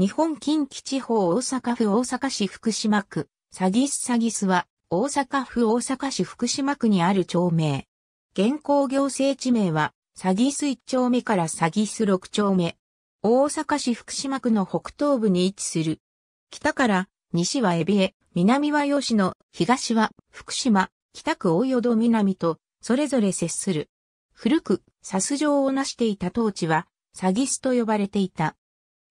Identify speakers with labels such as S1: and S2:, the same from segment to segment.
S1: 日本近畿地方大阪府大阪市福島区、サギスサギスは、大阪府大阪市福島区にある町名。現行行政地名は、サギス1丁目からサギス6丁目。大阪市福島区の北東部に位置する。北から、西は海老江、南は吉野、東は福島、北区大淀南と、それぞれ接する。古く、サス城をなしていた当地は、サギスと呼ばれていた。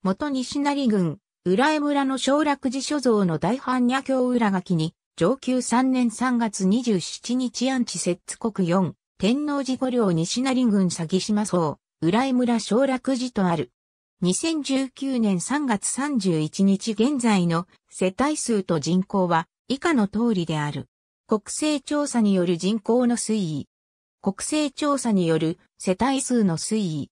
S1: 元西成郡、浦江村の小楽寺所蔵の大般若経裏書きに、上級3年3月27日安置津国4、天皇寺五陵西成郡詐欺島荘、浦江村小楽寺とある。2019年3月31日現在の世帯数と人口は以下の通りである。国勢調査による人口の推移。国勢調査による世帯数の推移。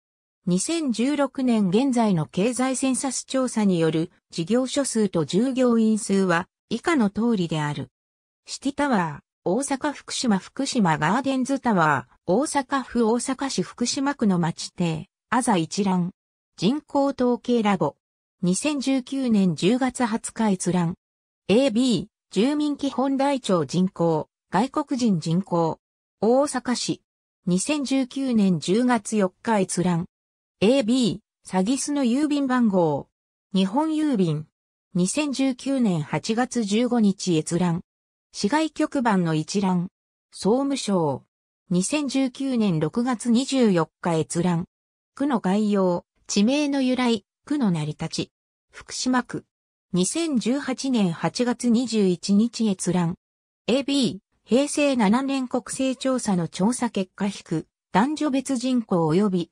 S1: 2016年現在の経済センサス調査による事業所数と従業員数は以下の通りである。シティタワー、大阪福島福島ガーデンズタワー、大阪府大阪市福島区の町邸、アザ一覧。人口統計ラボ。2019年10月20日閲覧。AB、住民基本台帳人口、外国人人口。大阪市。2019年10月4日閲覧。AB、詐欺スの郵便番号。日本郵便。2019年8月15日閲覧。市外局番の一覧。総務省。2019年6月24日閲覧。区の概要。地名の由来。区の成り立ち。福島区。2018年8月21日閲覧。AB、平成7年国勢調査の調査結果引く、男女別人口及び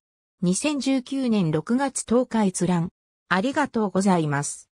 S1: 2019年6月10日閲覧。ありがとうございます。